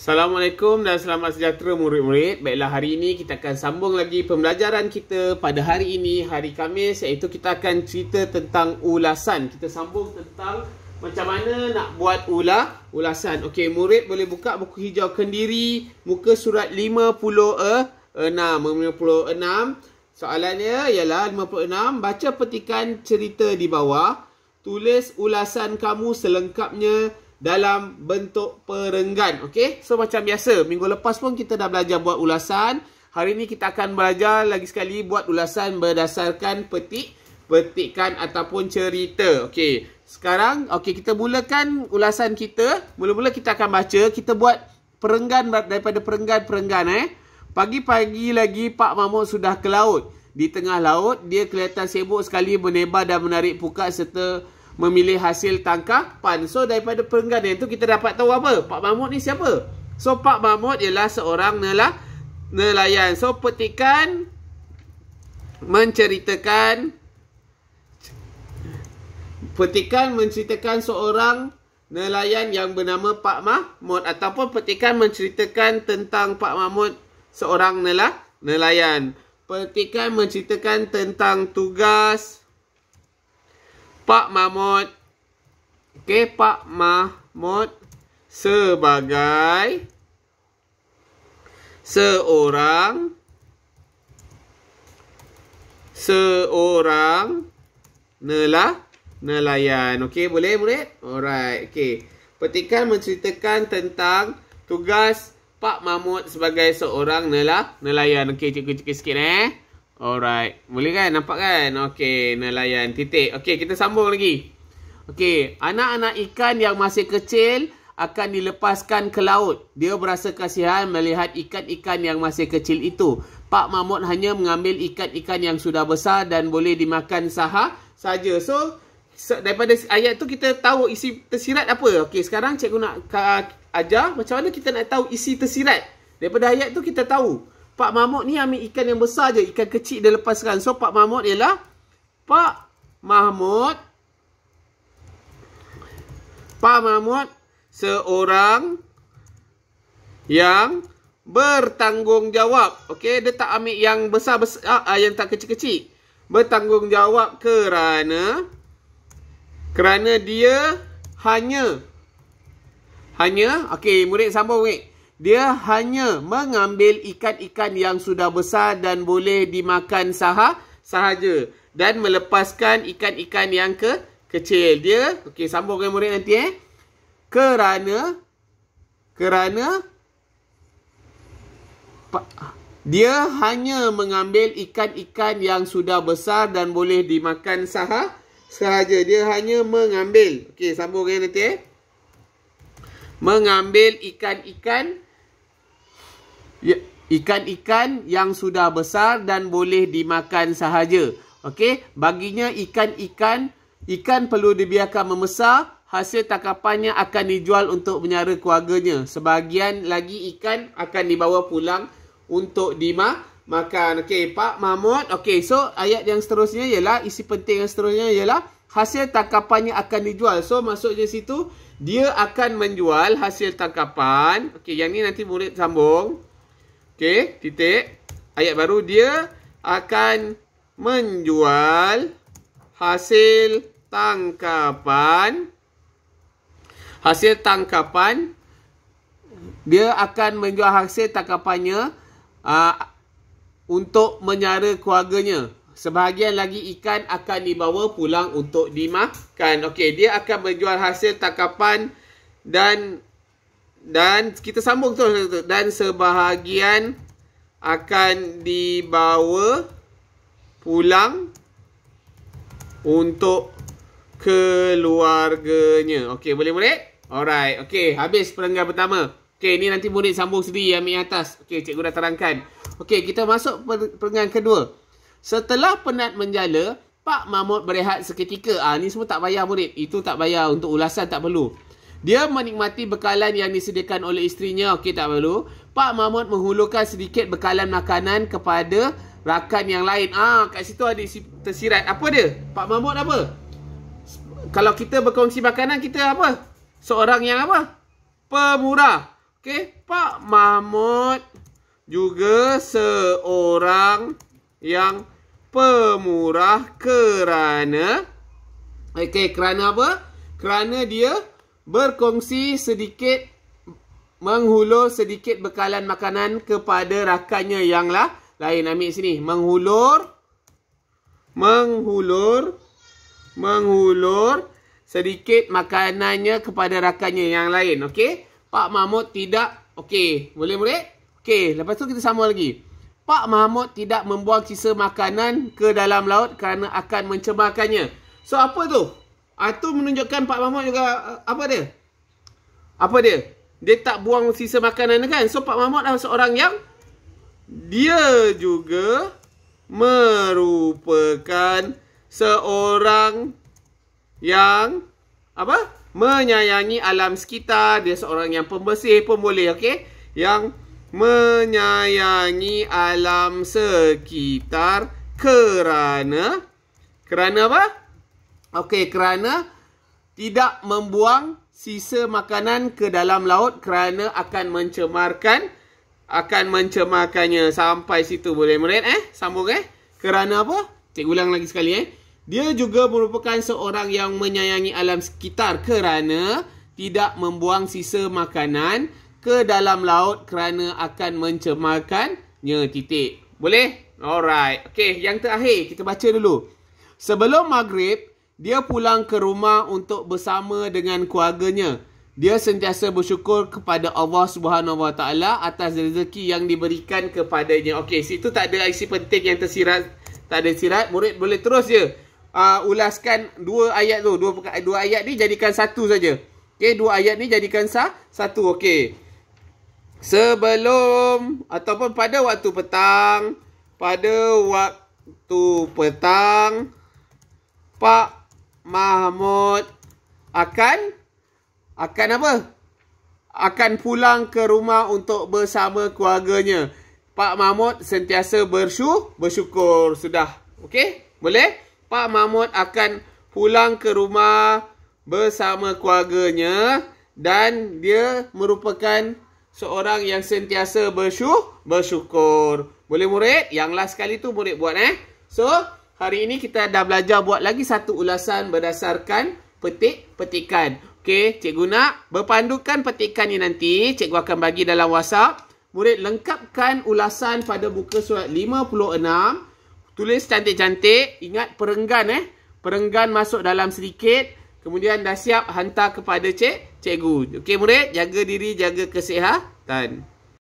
Assalamualaikum dan selamat sejahtera murid-murid. Baiklah hari ini kita akan sambung lagi pembelajaran kita pada hari ini hari Kamis, iaitu kita akan cerita tentang ulasan. Kita sambung tentang macam mana nak buat ula ulasan. Okey murid boleh buka buku hijau kendiri muka surat 56 56. Eh, Soalannya ialah 56 baca petikan cerita di bawah. Tulis ulasan kamu selengkapnya dalam bentuk perenggan. Okay? So macam biasa, minggu lepas pun kita dah belajar buat ulasan. Hari ini kita akan belajar lagi sekali buat ulasan berdasarkan petik petikan ataupun cerita. Okay. Sekarang okay, kita mulakan ulasan kita. Mula-mula kita akan baca. Kita buat perenggan daripada perenggan-perenggan. Eh. Pagi-pagi lagi Pak Mahmud sudah ke laut. Di tengah laut, dia kelihatan sibuk sekali menebar dan menarik pukat serta memilih hasil tangkapan. So daripada pengganda itu kita dapat tahu apa? Pak Mahmud ni siapa? So Pak Mahmud ialah seorang nelah nelayan. So petikan menceritakan petikan menceritakan seorang nelayan yang bernama Pak Mahmud ataupun petikan menceritakan tentang Pak Mahmud seorang nelah nelayan. Petikan menceritakan tentang tugas Pak Mahmud. Okey, Pak Mahmud sebagai seorang seorang nelah nelayan. Okey, boleh murid? Alright. Okey. Petikan menceritakan tentang tugas Pak Mahmud sebagai seorang nelah nelayan. Okey, cikgu-cikgu sikit eh. Alright. Boleh kan? Nampak kan? Okay. Nelayan. Titik. Okay. Kita sambung lagi. Okay. Anak-anak ikan yang masih kecil akan dilepaskan ke laut. Dia berasa kasihan melihat ikan-ikan yang masih kecil itu. Pak Mamut hanya mengambil ikan-ikan yang sudah besar dan boleh dimakan saja. So, daripada ayat tu kita tahu isi tersirat apa. Okay. Sekarang cikgu nak ajar macam mana kita nak tahu isi tersirat. Daripada ayat tu kita tahu. Pak Mahmud ni ambil ikan yang besar je. Ikan kecil dia lepaskan. So, Pak Mahmud ialah Pak Mahmud. Pak Mahmud seorang yang bertanggungjawab. Okey, dia tak ambil yang besar-besar, ah, ah yang tak kecil-kecil. Bertanggungjawab kerana kerana dia hanya hanya, okey, murid sambung, murid dia hanya mengambil ikan-ikan yang sudah besar dan boleh dimakan sahah sahaja dan melepaskan ikan-ikan yang ke kecil dia okey sambung dengan murid nanti eh kerana kerana dia hanya mengambil ikan-ikan yang sudah besar dan boleh dimakan sahah sahaja dia hanya mengambil okey sambung dengan nanti eh mengambil ikan-ikan Ya, ikan-ikan yang sudah besar dan boleh dimakan sahaja. Okey, baginya ikan-ikan ikan perlu dibiarkan membesar, hasil tangkapannya akan dijual untuk menyara keluarganya. Sebahagian lagi ikan akan dibawa pulang untuk dimakan. Okey, Pak Mahmud. Okey, so ayat yang seterusnya ialah isi penting yang seterusnya ialah hasil tangkapannya akan dijual. So maksudnya situ dia akan menjual hasil tangkapan. Okey, yang ni nanti murid sambung. Okey, titik. Ayat baru dia akan menjual hasil tangkapan. Hasil tangkapan. Dia akan menjual hasil tangkapannya uh, untuk menyara keluarganya. Sebahagian lagi ikan akan dibawa pulang untuk dimakan. Okey, dia akan menjual hasil tangkapan dan dan kita sambung terus dan sebahagian akan dibawa pulang untuk keluarganya. Okey, boleh murid? Alright. Okey, habis perenggan pertama. Okey, ni nanti murid sambung sendiri yang di atas. Okey, cikgu dah terangkan. Okey, kita masuk perenggan kedua. Setelah penat menjala, Pak Mahmud berehat seketika. Ah, ni semua tak bayar murid. Itu tak bayar untuk ulasan tak perlu. Dia menikmati bekalan yang disediakan oleh istrinya. Okey, tak perlu. Pak Mahmud menghulurkan sedikit bekalan makanan kepada rakan yang lain. Ah, kat situ ada tersirat. Apa dia? Pak Mahmud apa? Kalau kita berkongsi makanan, kita apa? Seorang yang apa? Pemurah. Okey, Pak Mahmud juga seorang yang pemurah kerana Okey, kerana apa? Kerana dia berkongsi sedikit menghulur sedikit bekalan makanan kepada rakannya yang lah lain ambil sini menghulur menghulur menghulur sedikit makanannya kepada rakannya yang lain okey pak mahmud tidak okey boleh murid okey lepas tu kita sambung lagi pak mahmud tidak membuang sisa makanan ke dalam laut kerana akan mencemarkannya so apa tu itu ah, menunjukkan Pak Mahmud juga uh, apa dia? Apa dia? Dia tak buang sisa makanan kan? So Pak Mahmud adalah seorang yang dia juga merupakan seorang yang apa? Menyayangi alam sekitar, dia seorang yang pembersih, pemboleh, okey? Yang menyayangi alam sekitar kerana kerana apa? Okey, kerana tidak membuang sisa makanan ke dalam laut kerana akan mencemarkan akan mencemarkannya sampai situ boleh merit eh sambung eh kerana apa cik ulang lagi sekali eh dia juga merupakan seorang yang menyayangi alam sekitar kerana tidak membuang sisa makanan ke dalam laut kerana akan mencemarkannya titik boleh alright okey yang terakhir kita baca dulu sebelum maghrib dia pulang ke rumah untuk bersama dengan keluarganya. Dia sentiasa bersyukur kepada Allah Subhanahu Wa Taala atas rezeki yang diberikan kepadanya. Okey, situ tak ada isi penting yang tersirat. Tak ada sirat. Murid boleh terus je. Uh, ulaskan dua ayat tu. Dua, dua ayat ni jadikan satu saja. Okey, dua ayat ni jadikan sah, satu. Okey. Sebelum ataupun pada waktu petang. Pada waktu petang. Pak Mahmud akan akan apa? Akan pulang ke rumah untuk bersama keluarganya. Pak Mahmud sentiasa bersyukur, bersyukur sudah. Okey? Boleh? Pak Mahmud akan pulang ke rumah bersama keluarganya dan dia merupakan seorang yang sentiasa bersyukur, bersyukur. Boleh murid? Yang last kali tu murid buat eh. So, Hari ini kita dah belajar buat lagi satu ulasan berdasarkan petik petikan. Okey, cikgu nak berpandukan petikan ni nanti, cikgu akan bagi dalam WhatsApp. Murid lengkapkan ulasan pada buku surat 56. Tulis cantik-cantik, ingat perenggan eh. Perenggan masuk dalam sedikit, kemudian dah siap hantar kepada cik, cikgu. Okey murid, jaga diri, jaga kesihatan.